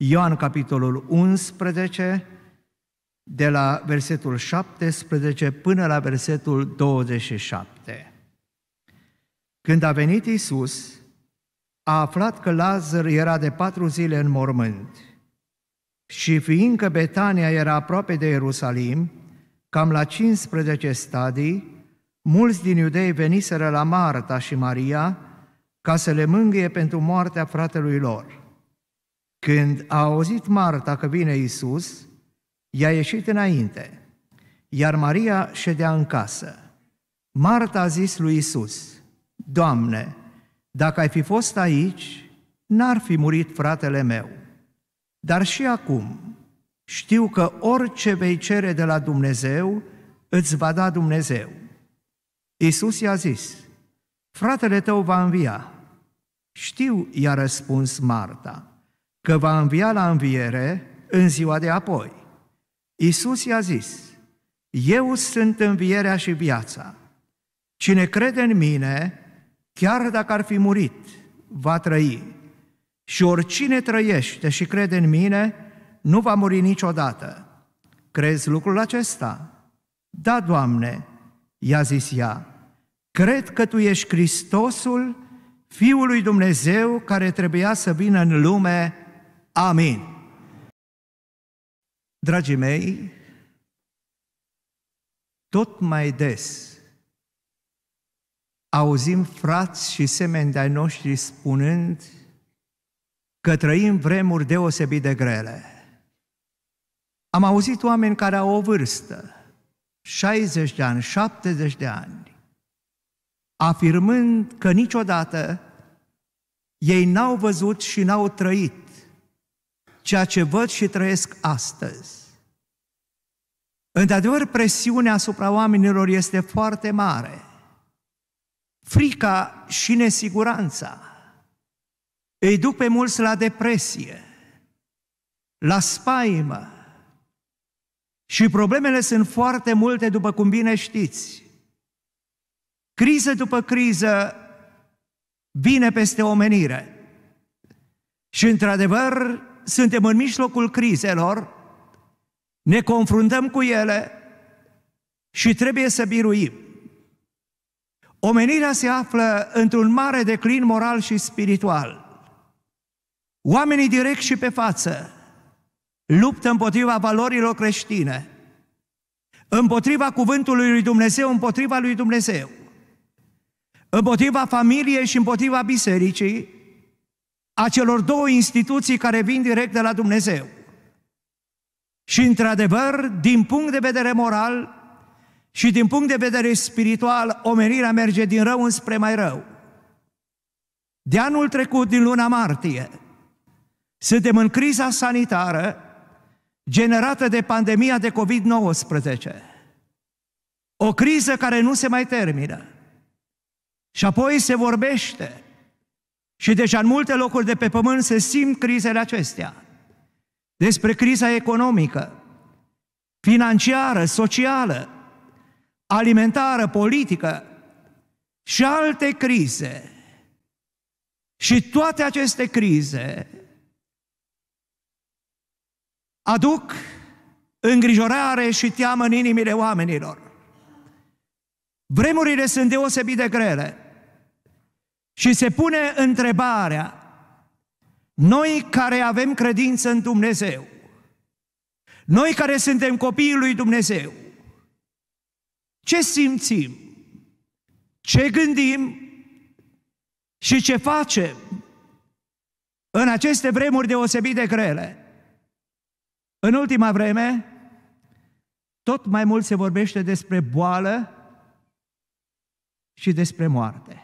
Ioan, capitolul 11, de la versetul 17 până la versetul 27. Când a venit Isus, a aflat că Lazar era de patru zile în mormânt și fiindcă Betania era aproape de Ierusalim, cam la 15 stadii, mulți din iudei veniseră la Marta și Maria ca să le mângâie pentru moartea fratelui lor. Când a auzit Marta că vine Isus, i-a ieșit înainte, iar Maria ședea în casă. Marta a zis lui Isus: Doamne, dacă ai fi fost aici, n-ar fi murit fratele meu. Dar și acum știu că orice vei cere de la Dumnezeu, îți va da Dumnezeu. Isus i-a zis, fratele tău va învia. Știu, i-a răspuns Marta, că va învia la înviere în ziua de apoi. Iisus i-a zis, Eu sunt învierea și viața. Cine crede în mine, chiar dacă ar fi murit, va trăi. Și oricine trăiește și crede în mine, nu va muri niciodată. Crezi lucrul acesta? Da, Doamne, i-a zis ea, cred că Tu ești Hristosul, Fiul lui Dumnezeu, care trebuia să vină în lume Amin. Dragii mei, tot mai des auzim frați și semeni de-ai noștri spunând că trăim vremuri deosebit de grele. Am auzit oameni care au o vârstă, 60 de ani, 70 de ani, afirmând că niciodată ei n-au văzut și n-au trăit ceea ce văd și trăiesc astăzi. Într-adevăr, presiunea asupra oamenilor este foarte mare. Frica și nesiguranța îi duc pe mulți la depresie, la spaimă. Și problemele sunt foarte multe, după cum bine știți. Criză după criză vine peste omenire. Și, într-adevăr, suntem în mijlocul crizelor, ne confruntăm cu ele și trebuie să biruim. Omenirea se află într-un mare declin moral și spiritual. Oamenii direct și pe față luptă împotriva valorilor creștine, împotriva cuvântului lui Dumnezeu, împotriva lui Dumnezeu, împotriva familiei și împotriva bisericii, a celor două instituții care vin direct de la Dumnezeu. Și, într-adevăr, din punct de vedere moral și din punct de vedere spiritual, omenirea merge din rău înspre mai rău. De anul trecut, din luna martie, suntem în criza sanitară generată de pandemia de COVID-19. O criză care nu se mai termină. Și apoi se vorbește și deja în multe locuri de pe pământ se simt crizele acestea. Despre criza economică, financiară, socială, alimentară, politică și alte crize. Și toate aceste crize aduc îngrijorare și teamă în inimile oamenilor. Vremurile sunt deosebit de grele. Și se pune întrebarea, noi care avem credință în Dumnezeu, noi care suntem copiii lui Dumnezeu, ce simțim, ce gândim și ce facem în aceste vremuri deosebit de grele? În ultima vreme, tot mai mult se vorbește despre boală și despre moarte.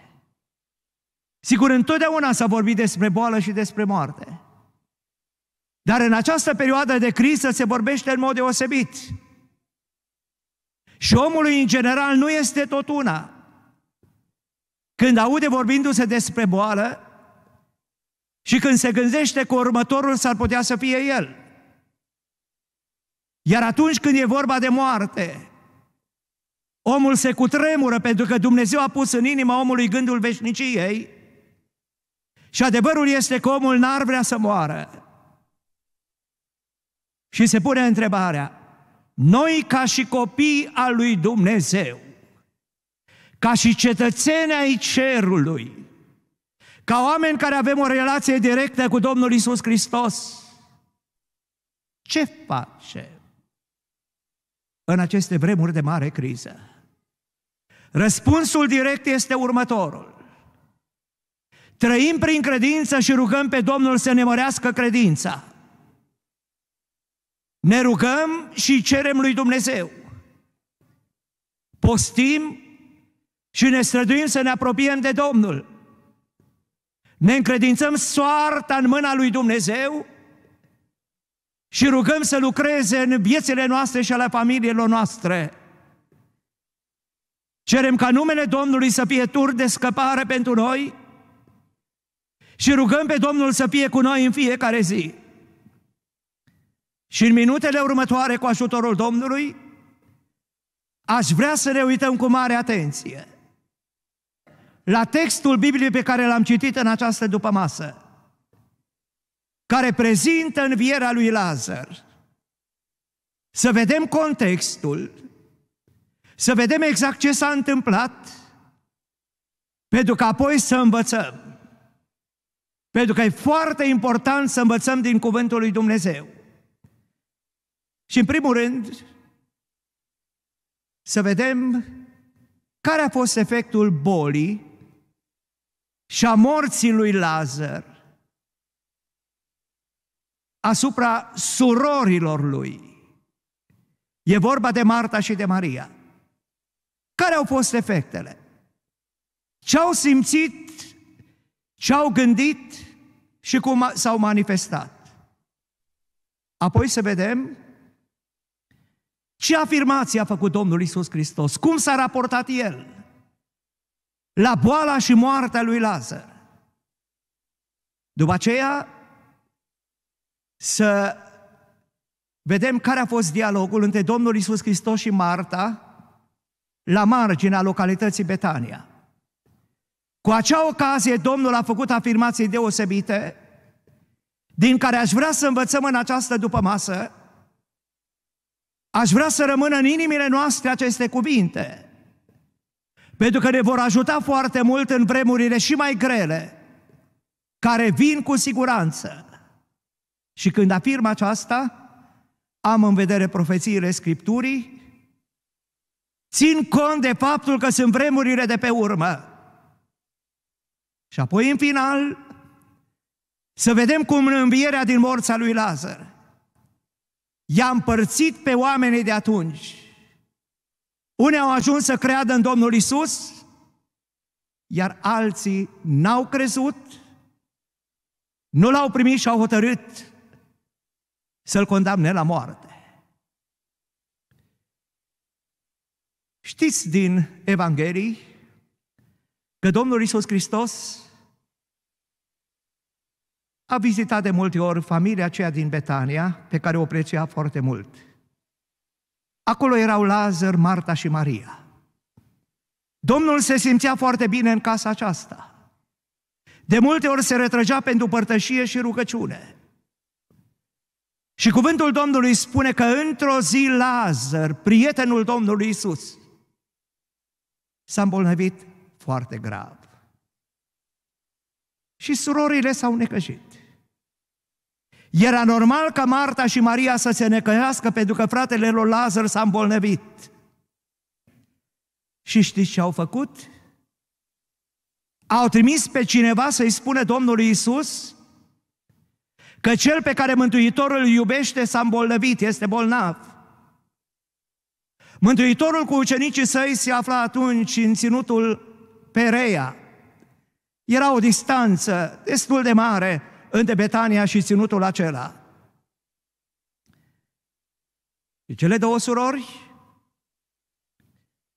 Sigur, întotdeauna s-a vorbit despre boală și despre moarte. Dar în această perioadă de criză se vorbește în mod deosebit. Și omului, în general, nu este tot una. Când aude vorbindu-se despre boală și când se gândește că următorul s-ar putea să fie el. Iar atunci când e vorba de moarte, omul se cutremură pentru că Dumnezeu a pus în inima omului gândul veșniciei și adevărul este că omul n-ar vrea să moară. Și se pune întrebarea, noi ca și copii al lui Dumnezeu, ca și cetățeni ai cerului, ca oameni care avem o relație directă cu Domnul Isus Hristos, ce face în aceste vremuri de mare criză? Răspunsul direct este următorul. Trăim prin credință și rugăm pe Domnul să ne mărească credința. Ne rugăm și cerem lui Dumnezeu. Postim și ne străduim să ne apropiem de Domnul. Ne încredințăm soarta în mâna lui Dumnezeu și rugăm să lucreze în viețile noastre și ale familiilor noastre. Cerem ca numele Domnului să fie tur de scăpare pentru noi și rugăm pe Domnul să fie cu noi în fiecare zi. Și în minutele următoare, cu ajutorul Domnului, aș vrea să ne uităm cu mare atenție la textul Bibliei pe care l-am citit în această dupămasă, care prezintă învierea lui Lazar. Să vedem contextul, să vedem exact ce s-a întâmplat, pentru că apoi să învățăm. Pentru că e foarte important să învățăm din cuvântul lui Dumnezeu. Și în primul rând, să vedem care a fost efectul bolii și a morții lui Lazar asupra surorilor lui. E vorba de Marta și de Maria. Care au fost efectele? Ce au simțit? Ce au gândit? și cum s-au manifestat. Apoi să vedem ce afirmație a făcut Domnul Isus Hristos, cum s-a raportat El la boala și moartea lui Lazar. După aceea, să vedem care a fost dialogul între Domnul Isus Hristos și Marta la marginea localității Betania. Cu acea ocazie, Domnul a făcut afirmații deosebite, din care aș vrea să învățăm în această după masă. Aș vrea să rămână în inimile noastre aceste cuvinte, pentru că ne vor ajuta foarte mult în vremurile și mai grele, care vin cu siguranță. Și când afirm aceasta, am în vedere profețiile Scripturii, țin cont de faptul că sunt vremurile de pe urmă, și apoi, în final, să vedem cum în învierea din morța lui Lazar i-a împărțit pe oamenii de atunci. Unii au ajuns să creadă în Domnul Isus, iar alții n-au crezut, nu l-au primit și au hotărât să-l condamne la moarte. Știți din Evanghelii că Domnul Isus Hristos a vizitat de multe ori familia aceea din Betania, pe care o prețuia foarte mult. Acolo erau Lazar, Marta și Maria. Domnul se simțea foarte bine în casa aceasta. De multe ori se retrăgea pentru părtășie și rugăciune. Și cuvântul Domnului spune că într-o zi Lazar, prietenul Domnului Isus, s-a îmbolnăvit foarte grav. Și surorile s-au necăjit. Era normal ca Marta și Maria să se necăiască pentru că fratele lor Lazar s-a îmbolnăvit. Și știți ce au făcut? Au trimis pe cineva să-i spune Domnului Isus că cel pe care Mântuitorul îl iubește s-a îmbolnăvit, este bolnav. Mântuitorul cu ucenicii săi se afla atunci în ținutul Perea. Era o distanță destul de mare între Betania și ținutul acela. Și deci cele două surori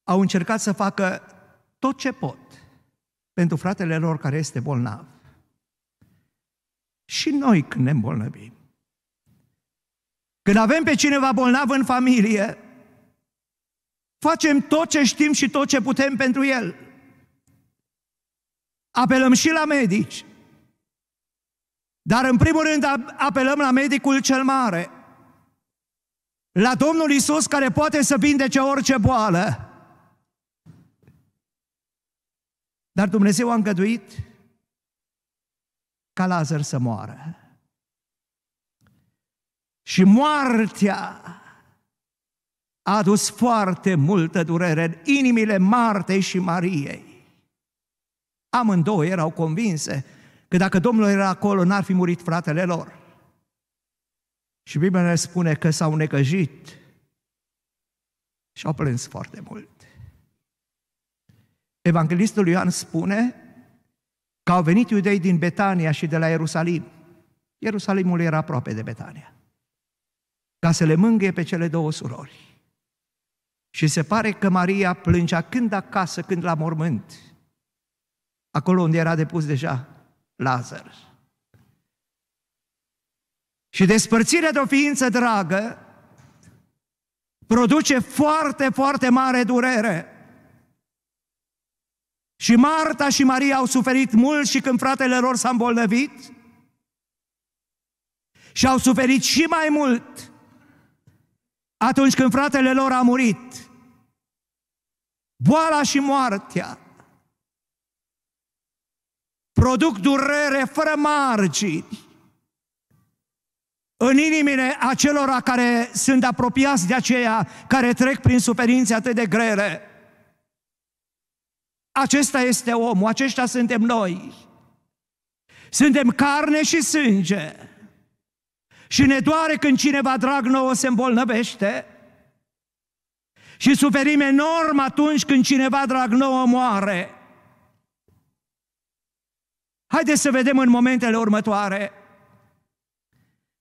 au încercat să facă tot ce pot pentru fratele lor care este bolnav. Și noi când ne îmbolnăvim, când avem pe cineva bolnav în familie, facem tot ce știm și tot ce putem pentru el. Apelăm și la medici, dar în primul rând apelăm la medicul cel mare, la Domnul Isus care poate să vindece orice boală. Dar Dumnezeu a îngăduit ca Lazar să moară. Și moartea a adus foarte multă durere în inimile Martei și Mariei. Amândouă erau convinse Că dacă Domnul era acolo, n-ar fi murit fratele lor. Și Biblia ne spune că s-au necăjit și au plâns foarte mult. Evanghelistul Ioan spune că au venit iudei din Betania și de la Ierusalim. Ierusalimul era aproape de Betania. Ca să le mângâie pe cele două surori. Și se pare că Maria plângea când acasă, când la mormânt. Acolo unde era depus deja Lazar. Și despărțirea de o ființă dragă produce foarte, foarte mare durere. Și Marta și Maria au suferit mult și când fratele lor s-a îmbolnăvit și au suferit și mai mult atunci când fratele lor a murit. Boala și moartea produc durere fără margini în inimile acelora care sunt apropiați de aceia care trec prin suferințe atât de grele. Acesta este omul, aceștia suntem noi. Suntem carne și sânge. Și ne doare când cineva drag nouă se îmbolnăvește. Și suferim enorm atunci când cineva drag nouă moare. Haideți să vedem în momentele următoare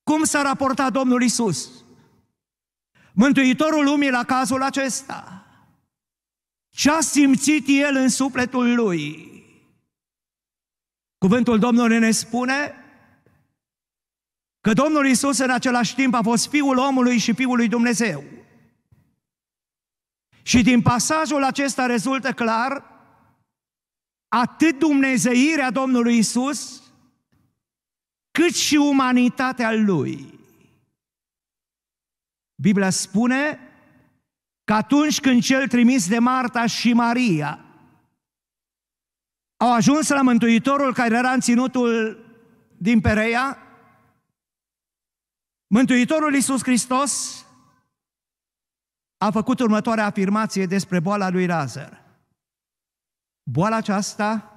cum s-a raportat Domnul Isus, Mântuitorul lumii la cazul acesta. Ce a simțit el în sufletul lui? Cuvântul Domnului ne spune că Domnul Isus în același timp a fost Fiul omului și Fiul lui Dumnezeu. Și din pasajul acesta rezultă clar atât dumnezeirea Domnului Isus, cât și umanitatea Lui. Biblia spune că atunci când cel trimis de Marta și Maria au ajuns la Mântuitorul care era în ținutul din Pereia, Mântuitorul Iisus Hristos a făcut următoarea afirmație despre boala lui Lazar. Boala aceasta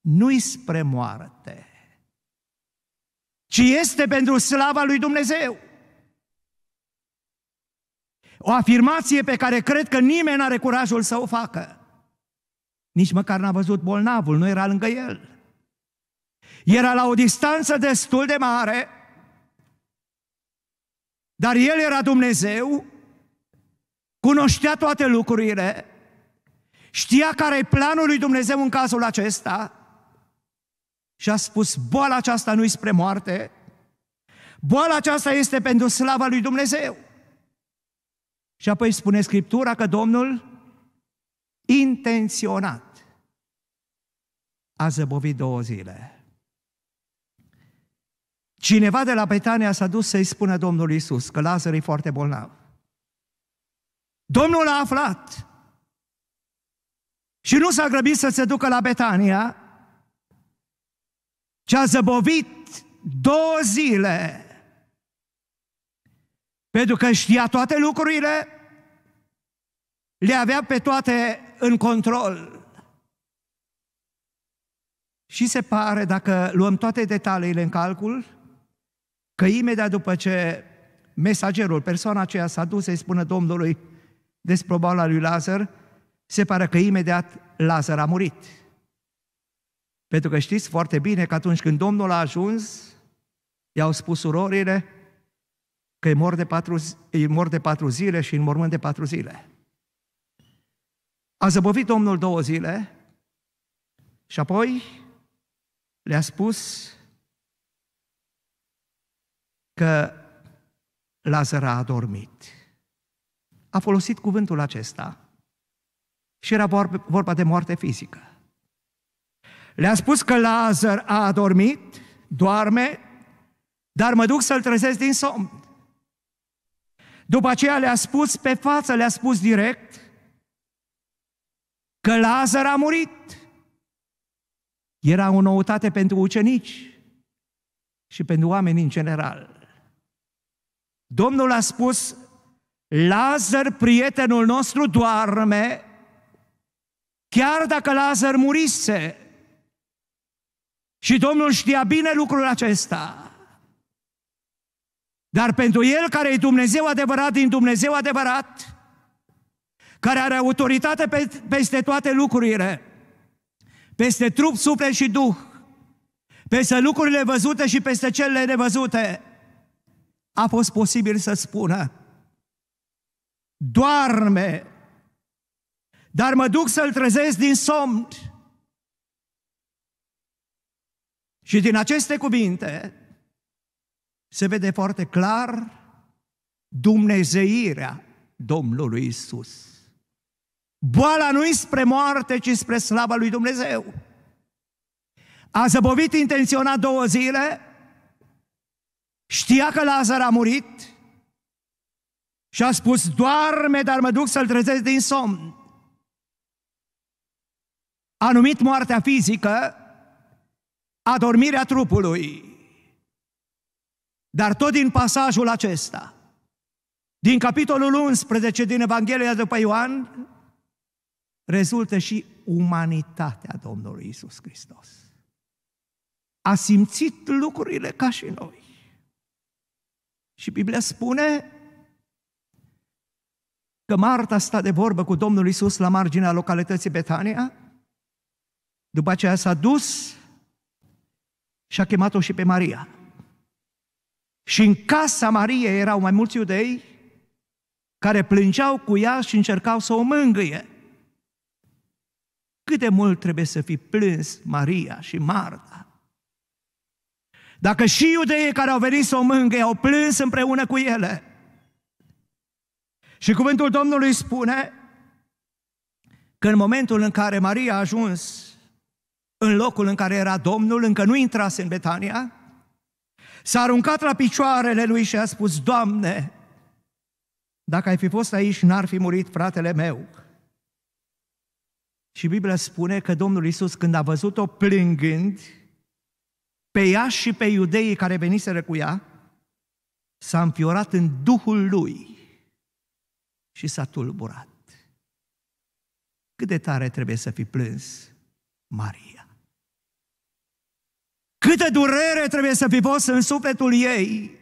nu-i spre moarte, ci este pentru slava lui Dumnezeu. O afirmație pe care cred că nimeni nu are curajul să o facă. Nici măcar n-a văzut bolnavul, nu era lângă el. Era la o distanță destul de mare, dar el era Dumnezeu, cunoștea toate lucrurile știa care e planul lui Dumnezeu în cazul acesta și a spus, boala aceasta nu-i spre moarte, boala aceasta este pentru slava lui Dumnezeu. Și apoi spune Scriptura că Domnul intenționat a zăbovit două zile. Cineva de la Betania s-a dus să-i spună Domnul Isus că Lazar e foarte bolnav. Domnul a aflat și nu s-a grăbit să se ducă la Betania, ci a zăbovit două zile. Pentru că știa toate lucrurile, le avea pe toate în control. Și se pare, dacă luăm toate detaliile în calcul, că imediat după ce mesagerul, persoana aceea s-a dus să-i spună Domnului despre boala lui Lazar, se pare că imediat Lazar a murit. Pentru că știți foarte bine că atunci când Domnul a ajuns, i-au spus surorile că e mor de patru, e mor de patru zile și în mormânt de patru zile. A zăbovit Domnul două zile și apoi le-a spus că Lazar a adormit. A folosit cuvântul acesta. Și era vorba de moarte fizică. Le-a spus că Lazar a adormit, doarme, dar mă duc să-l trezesc din somn. După aceea le-a spus pe față, le-a spus direct că Lazar a murit. Era o noutate pentru ucenici și pentru oameni în general. Domnul a spus, Lazar, prietenul nostru, doarme, Chiar dacă Lazar murise și Domnul știa bine lucrul acesta, dar pentru el care e Dumnezeu adevărat din Dumnezeu adevărat, care are autoritate pe, peste toate lucrurile, peste trup, suflet și duh, peste lucrurile văzute și peste cele nevăzute, a fost posibil să spună, doarme dar mă duc să-l trezesc din somn. Și din aceste cuvinte se vede foarte clar dumnezeirea Domnului Isus. Boala nu i spre moarte, ci spre slava lui Dumnezeu. A zăbovit intenționat două zile, știa că Lazar a murit și a spus, doarme, dar mă duc să-l trezesc din somn a numit moartea fizică adormirea trupului. Dar tot din pasajul acesta, din capitolul 11 din Evanghelia după Ioan, rezultă și umanitatea Domnului Isus Hristos. A simțit lucrurile ca și noi. Și Biblia spune că Marta sta de vorbă cu Domnul Isus la marginea localității Betania după aceea s-a dus și a chemat-o și pe Maria. Și în casa Mariei erau mai mulți iudei care plângeau cu ea și încercau să o mângâie. Cât de mult trebuie să fi plâns Maria și Marta. Dacă și iudeii care au venit să o mângâie au plâns împreună cu ele. Și cuvântul Domnului spune că în momentul în care Maria a ajuns în locul în care era Domnul, încă nu intrase în Betania, s-a aruncat la picioarele lui și a spus, Doamne, dacă ai fi fost aici, n-ar fi murit fratele meu. Și Biblia spune că Domnul Isus, când a văzut-o plângând, pe ea și pe iudeii care veniseră cu ea, s-a înfiorat în Duhul lui și s-a tulburat. Cât de tare trebuie să fi plâns Maria? Câtă durere trebuie să fi fost în sufletul ei.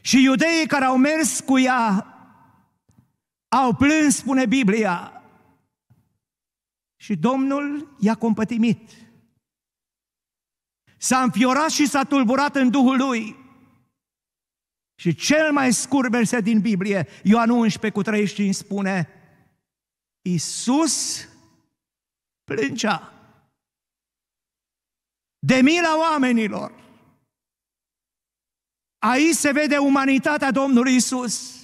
Și iudeii care au mers cu ea au plâns, spune Biblia. Și Domnul i-a compătimit. S-a înfiorat și s-a tulburat în Duhul lui. Și cel mai scurt verset din Biblie, Ioan 11 cu 35 spune, Iisus plângea de mila oamenilor. Aici se vede umanitatea Domnului Isus.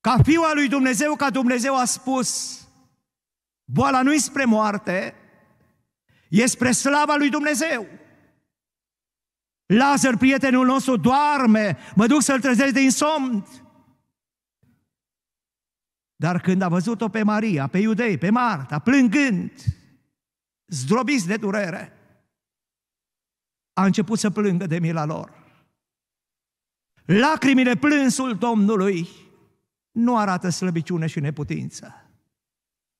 Ca fiul al lui Dumnezeu, ca Dumnezeu a spus, boala nu-i spre moarte, e spre slava lui Dumnezeu. Lazar, prietenul nostru, doarme, mă duc să-l trezesc din somn. Dar când a văzut-o pe Maria, pe iudei, pe Marta, plângând, zdrobiți de durere, a început să plângă de mila lor. Lacrimile, plânsul Domnului nu arată slăbiciune și neputință,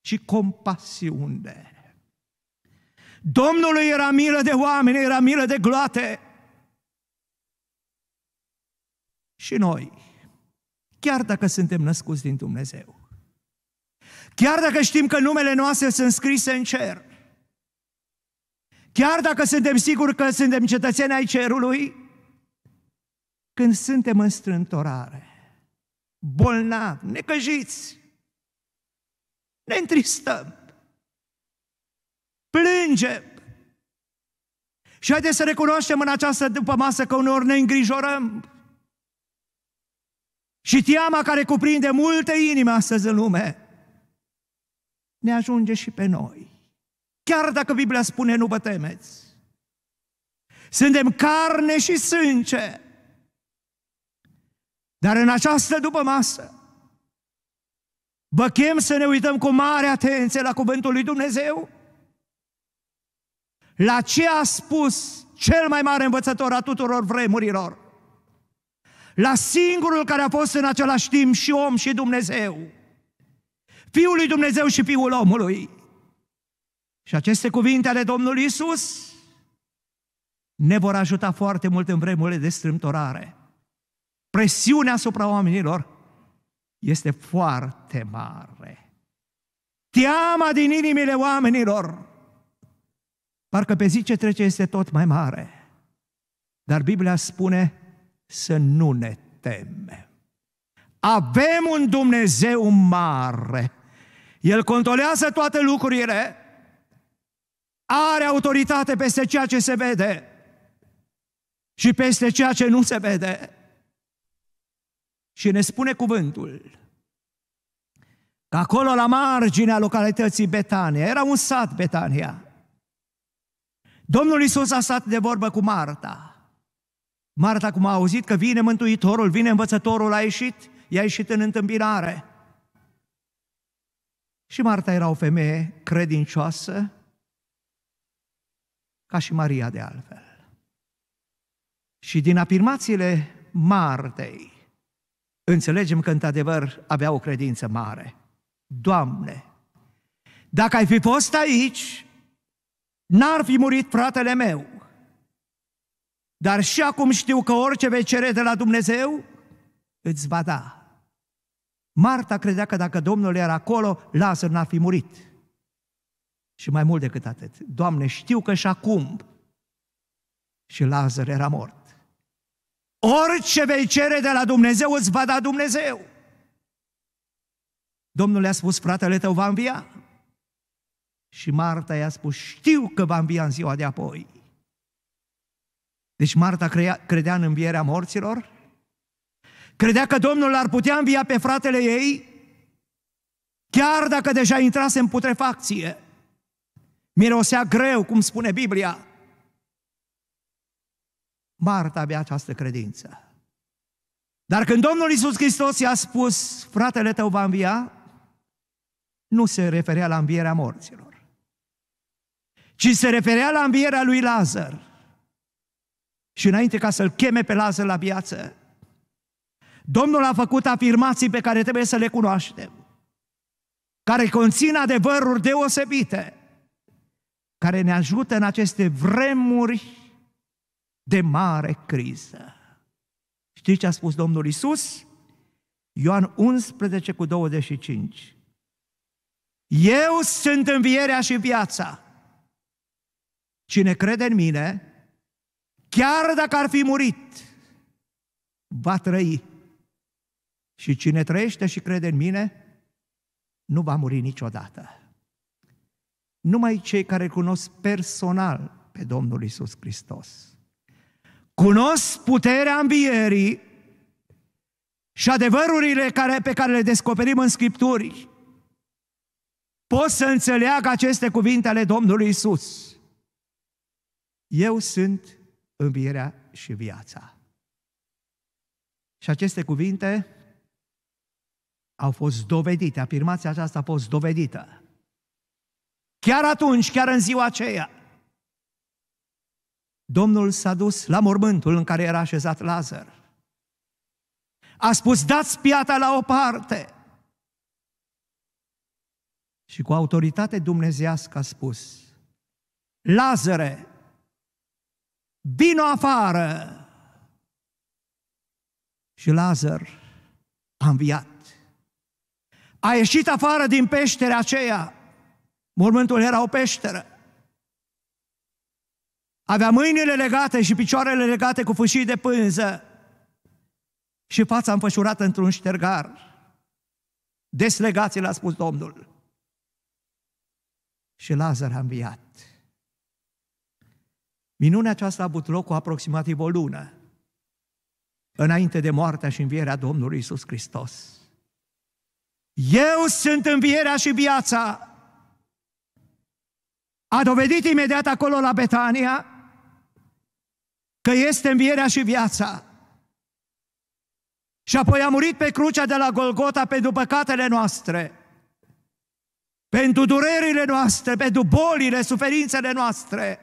ci compasiune. Domnului era milă de oameni, era milă de gloate. Și noi, chiar dacă suntem născuți din Dumnezeu, chiar dacă știm că numele noastre sunt scrise în cer, Chiar dacă suntem siguri că suntem cetățeni ai cerului, când suntem în strântorare, bolnavi, necăjiți, ne întristăm, plângem. Și haideți să recunoaștem în această după masă că uneori ne îngrijorăm. Și teama care cuprinde multe inimi astăzi în lume ne ajunge și pe noi. Chiar dacă Biblia spune nu vă temeți. Suntem carne și sânge. Dar în această după masă, vă chem să ne uităm cu mare atenție la cuvântul lui Dumnezeu, la ce a spus cel mai mare învățător a tuturor vremurilor, la singurul care a fost în același timp și om și Dumnezeu, Fiul lui Dumnezeu și Fiul omului, și aceste cuvinte ale Domnului Isus ne vor ajuta foarte mult în vremurile de strâmtorare. Presiunea asupra oamenilor este foarte mare. Teama din inimile oamenilor, parcă pe zi ce trece, este tot mai mare. Dar Biblia spune să nu ne temem. Avem un Dumnezeu mare. El controlează toate lucrurile are autoritate peste ceea ce se vede și peste ceea ce nu se vede. Și ne spune cuvântul că acolo la marginea localității Betania, era un sat Betania, Domnul Iisus a stat de vorbă cu Marta. Marta, cum a auzit că vine Mântuitorul, vine Învățătorul, a ieșit, i-a ieșit în întâmpinare. Și Marta era o femeie credincioasă, ca și Maria de altfel. Și din afirmațiile Martei, înțelegem că într-adevăr avea o credință mare. Doamne, dacă ai fi fost aici, n-ar fi murit fratele meu. Dar și acum știu că orice vei cere de la Dumnezeu, îți va da. Marta credea că dacă Domnul era acolo, Lazar n-ar fi murit. Și mai mult decât atât, Doamne, știu că și acum și Lazar era mort. Orice vei cere de la Dumnezeu îți va da Dumnezeu. Domnul le-a spus, fratele tău va învia. Și Marta i-a spus, știu că va învia în ziua de apoi. Deci Marta crea, credea în învierea morților, credea că Domnul ar putea învia pe fratele ei, chiar dacă deja intrase în putrefacție. Mirosea greu, cum spune Biblia. Marta avea această credință. Dar când Domnul Isus Hristos i-a spus, fratele tău va învia, nu se referea la învierea morților, ci se referea la învierea lui Lazar. Și înainte ca să-l cheme pe Lazar la viață, Domnul a făcut afirmații pe care trebuie să le cunoaștem, care conțin adevăruri deosebite care ne ajută în aceste vremuri de mare criză. Știți ce a spus Domnul Isus? Ioan 11 cu 25. Eu sunt învierea și viața. Cine crede în mine, chiar dacă ar fi murit, va trăi. Și cine trăiește și crede în mine, nu va muri niciodată numai cei care cunosc personal pe Domnul Isus Hristos. Cunosc puterea învierii și adevărurile care, pe care le descoperim în Scripturi. Pot să înțeleagă aceste cuvinte ale Domnului Isus. Eu sunt învierea și viața. Și aceste cuvinte au fost dovedite, afirmația aceasta a fost dovedită Chiar atunci, chiar în ziua aceea, Domnul s-a dus la mormântul în care era așezat Lazar. A spus, dați piata la o parte. Și cu autoritate dumnezească a spus, Lazare, vino afară! Și Lazar a înviat. A ieșit afară din peștere aceea Mormântul era o peșteră. Avea mâinile legate și picioarele legate cu fâșii de pânză și fața înfășurată într-un ștergar. Deslegați, l-a spus Domnul. Și Lazar a înviat. Minunea aceasta a avut loc cu aproximativ o lună, înainte de moartea și învierea Domnului Isus Hristos. Eu sunt învierea și viața, a dovedit imediat acolo la Betania că este învierea și viața. Și apoi a murit pe crucea de la Golgota pentru păcatele noastre, pentru durerile noastre, pentru bolile, suferințele noastre.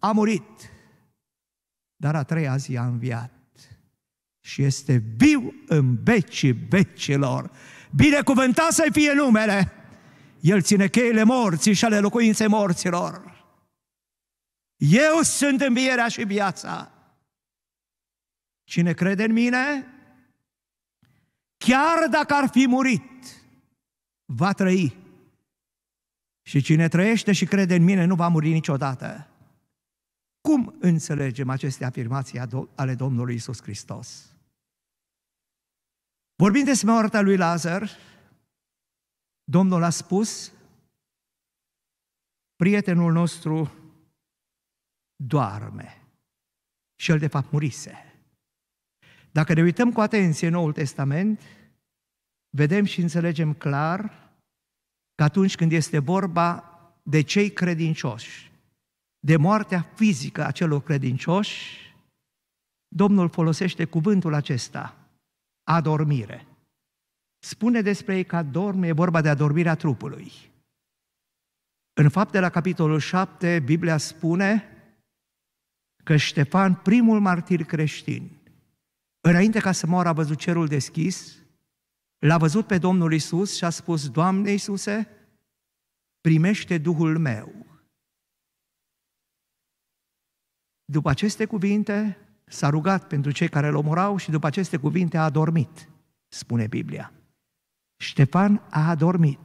A murit, dar a treia zi a înviat și este viu în vecii vecilor. Binecuvântat să fie numele! El ține cheile morții și ale locuinței morților. Eu sunt învierea și viața. Cine crede în mine, chiar dacă ar fi murit, va trăi. Și cine trăiește și crede în mine nu va muri niciodată. Cum înțelegem aceste afirmații ale Domnului Isus Hristos? Vorbind despre moartea lui Lazar, Domnul a spus, prietenul nostru doarme și el de fapt murise. Dacă ne uităm cu atenție în Noul Testament, vedem și înțelegem clar că atunci când este vorba de cei credincioși, de moartea fizică a celor credincioși, Domnul folosește cuvântul acesta, adormire spune despre ei că dorme, e vorba de adormirea trupului. În fapte la capitolul 7, Biblia spune că Ștefan, primul martir creștin, înainte ca să moară, a văzut cerul deschis, l-a văzut pe Domnul Isus și a spus, Doamne Iisuse, primește Duhul meu. După aceste cuvinte, s-a rugat pentru cei care îl omorau și după aceste cuvinte a adormit, spune Biblia. Ștefan a adormit.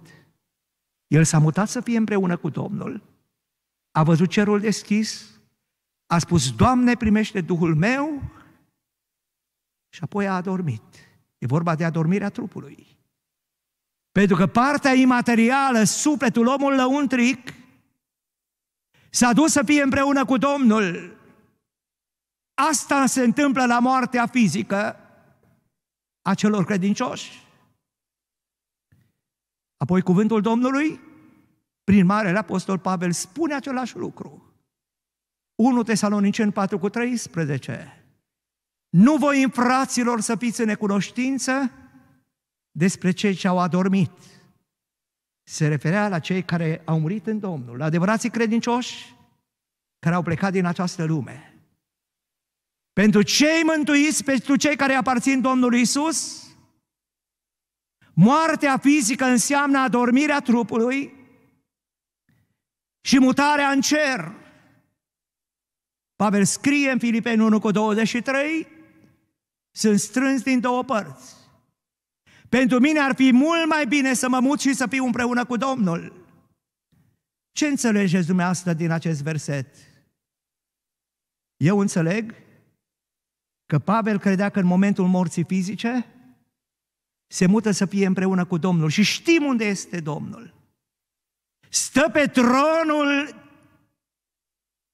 El s-a mutat să fie împreună cu Domnul, a văzut cerul deschis, a spus, Doamne, primește Duhul meu, și apoi a adormit. E vorba de adormirea trupului. Pentru că partea imaterială, sufletul, omul lăuntric, s-a dus să fie împreună cu Domnul. Asta se întâmplă la moartea fizică a celor credincioși. Apoi cuvântul Domnului, prin Marele Apostol Pavel, spune același lucru. 1 Tesalonicen 4 cu 13. Nu voi, în fraților, să fiți în necunoștință despre cei ce au adormit. Se referea la cei care au murit în Domnul, la adevărații credincioși care au plecat din această lume. Pentru cei mântuiți, pentru cei care aparțin Domnului Isus, Moartea fizică înseamnă adormirea trupului și mutarea în cer. Pavel scrie în Filipeni 1 cu 23, sunt strâns din două părți. Pentru mine ar fi mult mai bine să mă mut și să fiu împreună cu Domnul. Ce înțelegeți dumneavoastră din acest verset? Eu înțeleg că Pavel credea că în momentul morții fizice se mută să fie împreună cu Domnul și știm unde este Domnul. Stă pe tronul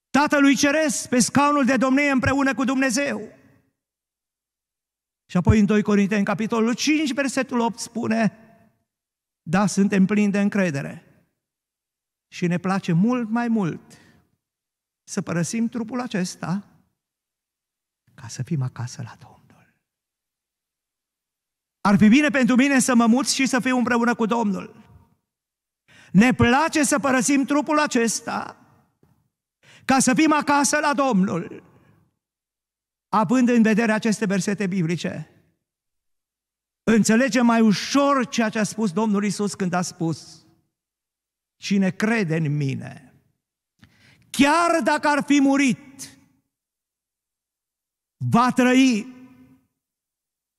Tatălui Ceresc, pe scaunul de domnie împreună cu Dumnezeu. Și apoi în 2 Corinteni, capitolul 5, versetul 8 spune, da, suntem plini de încredere și ne place mult mai mult să părăsim trupul acesta ca să fim acasă la Domnul. Ar fi bine pentru mine să mă mut și să fiu împreună cu Domnul. Ne place să părăsim trupul acesta ca să fim acasă la Domnul. Având în vedere aceste versete biblice, înțelegem mai ușor ceea ce a spus Domnul Isus când a spus, cine crede în mine, chiar dacă ar fi murit, va trăi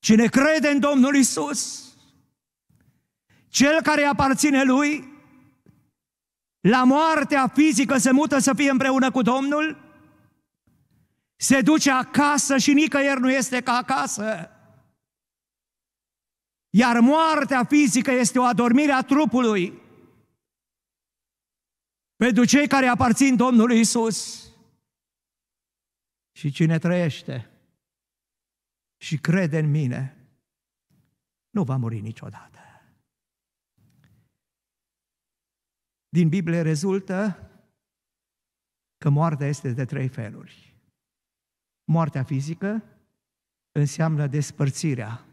Cine crede în Domnul Isus, cel care îi aparține lui, la moartea fizică se mută să fie împreună cu Domnul, se duce acasă și nicăieri nu este ca acasă. Iar moartea fizică este o adormire a trupului. Pentru cei care aparțin Domnului Isus. Și cine trăiește? și crede în mine, nu va muri niciodată. Din Biblie rezultă că moartea este de trei feluri. Moartea fizică înseamnă despărțirea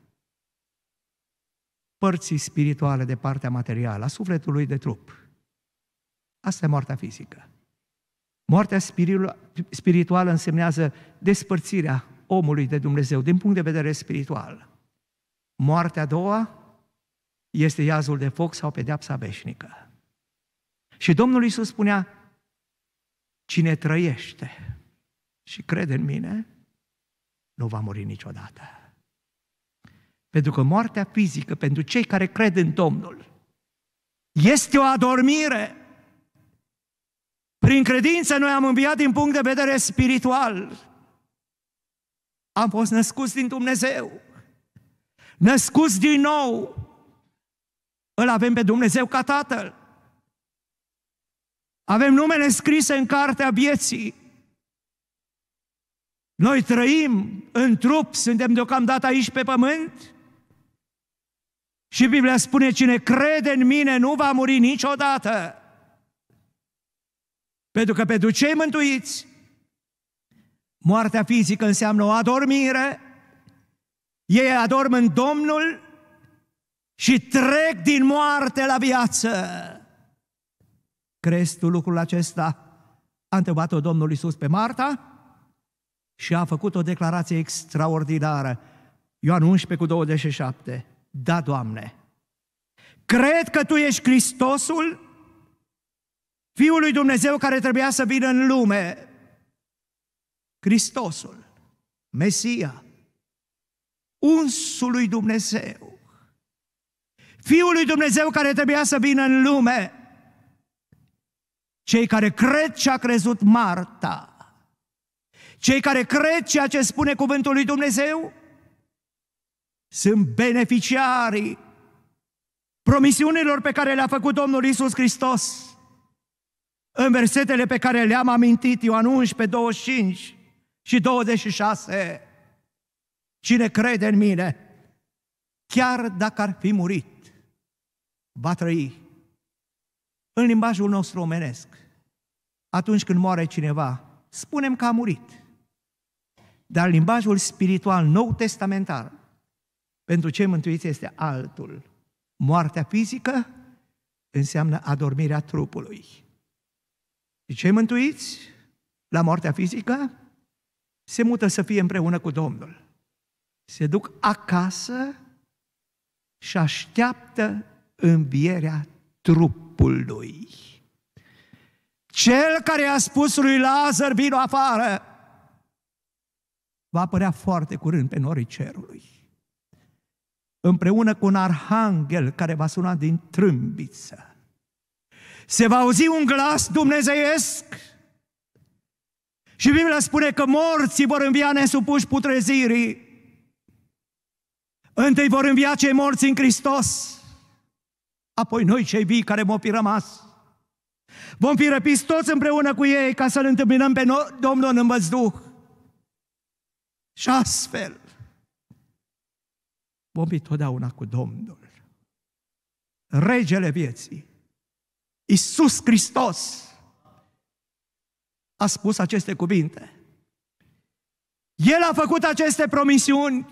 părții spirituale de partea materială, a sufletului de trup. Asta e moartea fizică. Moartea spirituală însemnează despărțirea omului de Dumnezeu din punct de vedere spiritual. Moartea a doua este iazul de foc sau pedeapsa veșnică. Și Domnul Iisus spunea, cine trăiește și crede în mine, nu va muri niciodată. Pentru că moartea fizică, pentru cei care cred în Domnul, este o adormire. Prin credință noi am înviat din punct de vedere spiritual. Am fost născuți din Dumnezeu. Născuți din nou. Îl avem pe Dumnezeu ca Tatăl. Avem numele scrise în cartea vieții. Noi trăim în trup, suntem deocamdată aici pe pământ. Și Biblia spune, cine crede în mine nu va muri niciodată. Pentru că pentru cei mântuiți Moartea fizică înseamnă o adormire, ei adorm în Domnul și trec din moarte la viață. Crezi tu lucrul acesta? A întrebat-o Domnul Iisus pe Marta și a făcut o declarație extraordinară. Ioan 11 cu 27. Da, Doamne, cred că Tu ești Hristosul, Fiul lui Dumnezeu care trebuia să vină în lume, Hristosul, Mesia, unsul lui Dumnezeu, Fiul lui Dumnezeu care trebuia să vină în lume, cei care cred ce a crezut Marta, cei care cred ceea ce spune cuvântul lui Dumnezeu, sunt beneficiarii promisiunilor pe care le-a făcut Domnul Isus Hristos. În versetele pe care le-am amintit, Ioan 11, 25, și 26. Cine crede în mine, chiar dacă ar fi murit, va trăi. În limbajul nostru omenesc, atunci când moare cineva, spunem că a murit. Dar limbajul spiritual nou testamentar pentru cei mântuiți este altul. Moartea fizică înseamnă adormirea trupului. Și cei mântuiți la moartea fizică se mută să fie împreună cu Domnul. Se duc acasă și așteaptă învierea trupului. Cel care a spus lui Lazar, vino afară, va apărea foarte curând pe norii cerului. Împreună cu un arhanghel care va suna din trâmbiță. Se va auzi un glas dumnezeiesc și Biblia spune că morții vor învia nesupuși putrezirii. Întâi vor învia cei morți în Hristos, apoi noi cei vii care vom fi rămas. Vom fi răpiți toți împreună cu ei ca să-L întâmpinăm pe Domnul în văzduh. Și astfel vom fi totdeauna cu Domnul. Regele vieții, Isus Hristos, a spus aceste cuvinte. El a făcut aceste promisiuni.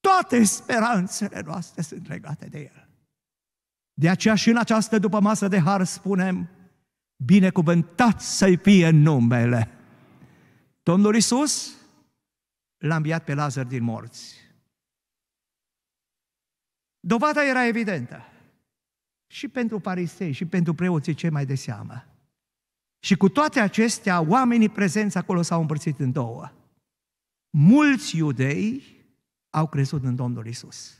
Toate speranțele noastre sunt legate de El. De aceea și în această după masă de har spunem, binecuvântat să-i fie numele. Domnul Isus l-a înviat pe Lazar din morți. Dovada era evidentă și pentru farisei și pentru preoții cei mai de seamă. Și cu toate acestea, oamenii prezenți acolo s-au împărțit în două. Mulți iudei au crezut în Domnul Isus.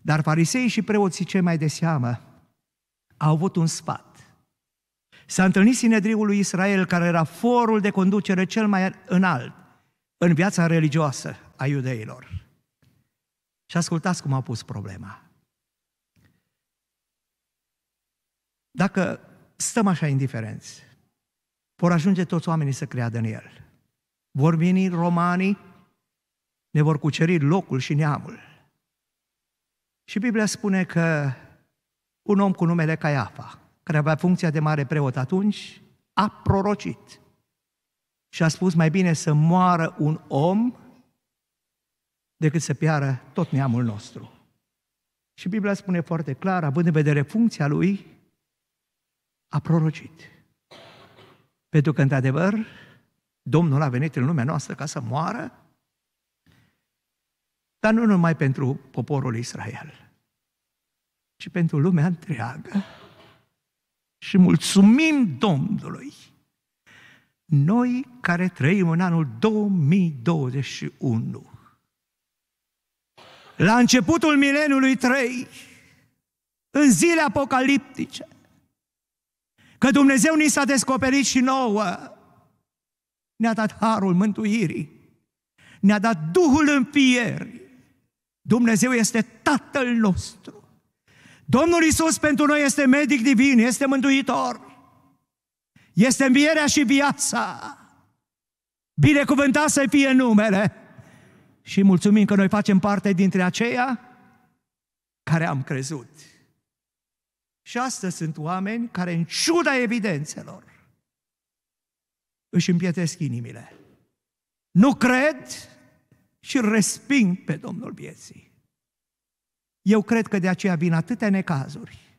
Dar farisei și preoții cei mai de seamă au avut un sfat. S-a întâlnit Sinedriul lui Israel, care era forul de conducere cel mai înalt în viața religioasă a iudeilor. Și ascultați cum a pus problema. Dacă stăm așa indiferenți. Vor ajunge toți oamenii să creadă în El. Vor veni romanii, ne vor cuceri locul și neamul. Și Biblia spune că un om cu numele Caiafa, care avea funcția de mare preot atunci, a prorocit. Și a spus mai bine să moară un om decât să piară tot neamul nostru. Și Biblia spune foarte clar, având în vedere funcția lui, a prorocit. Pentru că, într-adevăr, Domnul a venit în lumea noastră ca să moară, dar nu numai pentru poporul Israel, ci pentru lumea întreagă. Și mulțumim Domnului! Noi care trăim în anul 2021, la începutul mileniului 3, în zile apocaliptice, Că Dumnezeu ni s-a descoperit și nouă. Ne-a dat harul mântuirii. Ne-a dat Duhul înfierii. Dumnezeu este Tatăl nostru. Domnul Isus pentru noi este medic divin, este mântuitor. Este învierea și viața. Binecuvântat să fie numele. Și mulțumim că noi facem parte dintre aceia care am crezut. Și astăzi sunt oameni care, în ciuda evidențelor, își împietesc inimile. Nu cred și resping pe Domnul vieții. Eu cred că de aceea vin atâtea necazuri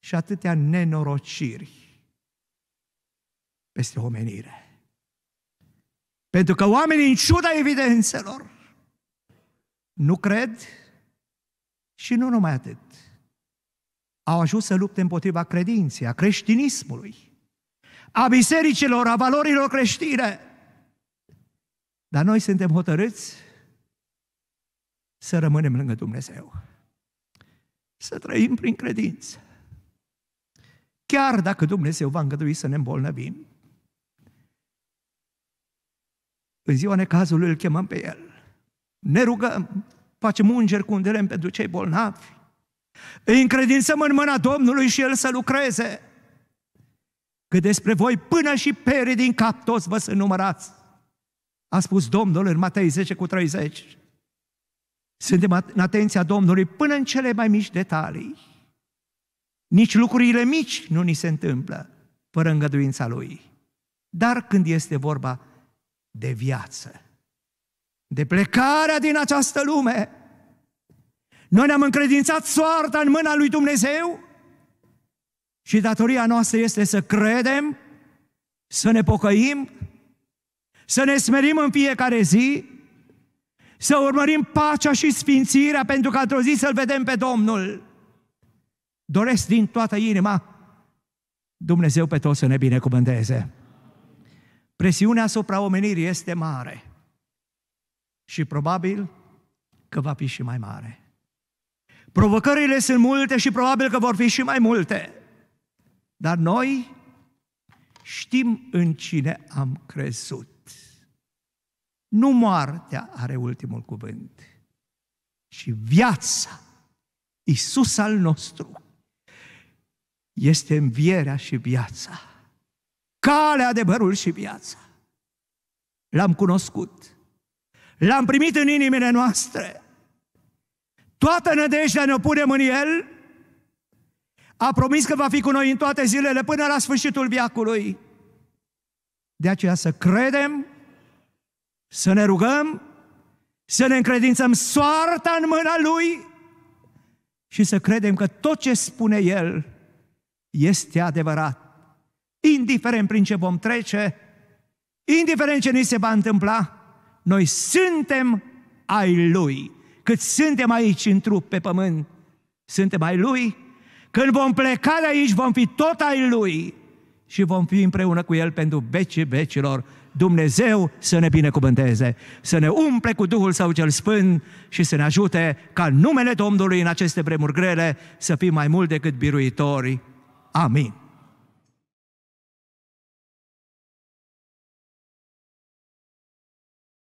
și atâtea nenorociri peste omenire. Pentru că oamenii, în ciuda evidențelor, nu cred și nu numai atât, au ajuns să lupte împotriva credinței, a creștinismului, a bisericilor, a valorilor creștine. Dar noi suntem hotărâți să rămânem lângă Dumnezeu, să trăim prin credință. Chiar dacă Dumnezeu va îngădui să ne îmbolnăvim, în ziua necazului îl chemăm pe El, ne rugăm, facem ungeri cu un pentru cei bolnavi, îi încredințăm în mâna Domnului și El să lucreze. Că despre voi până și pere din cap toți vă sunt numărați. A spus Domnul în Matei 10 cu 30. Suntem în atenția Domnului până în cele mai mici detalii. Nici lucrurile mici nu ni se întâmplă fără îngăduința Lui. Dar când este vorba de viață, de plecarea din această lume, noi ne-am încredințat soarta în mâna lui Dumnezeu și datoria noastră este să credem, să ne pocăim, să ne smerim în fiecare zi, să urmărim pacea și sfințirea pentru că într-o zi să-L vedem pe Domnul. Doresc din toată inima Dumnezeu pe toți să ne binecuvânteze. Presiunea asupra omenirii este mare și probabil că va fi și mai mare. Provocările sunt multe și probabil că vor fi și mai multe. Dar noi știm în cine am crezut. Nu moartea are ultimul cuvânt, ci viața. Isus al nostru este învierea și viața, calea, adevărul și viața. L-am cunoscut, l-am primit în inimile noastre, Toată nădejdea ne punem în El. A promis că va fi cu noi în toate zilele până la sfârșitul viacului. De aceea să credem, să ne rugăm, să ne încredințăm soarta în mâna Lui și să credem că tot ce spune El este adevărat. Indiferent prin ce vom trece, indiferent ce ni se va întâmpla, noi suntem ai Lui cât suntem aici în trup pe pământ, suntem ai Lui, când vom pleca de aici, vom fi tot ai Lui și vom fi împreună cu El pentru vecii vecilor. Dumnezeu să ne binecuvânteze, să ne umple cu Duhul Său cel Sfânt și să ne ajute ca numele Domnului în aceste vremuri grele să fim mai mult decât biruitori. Amin.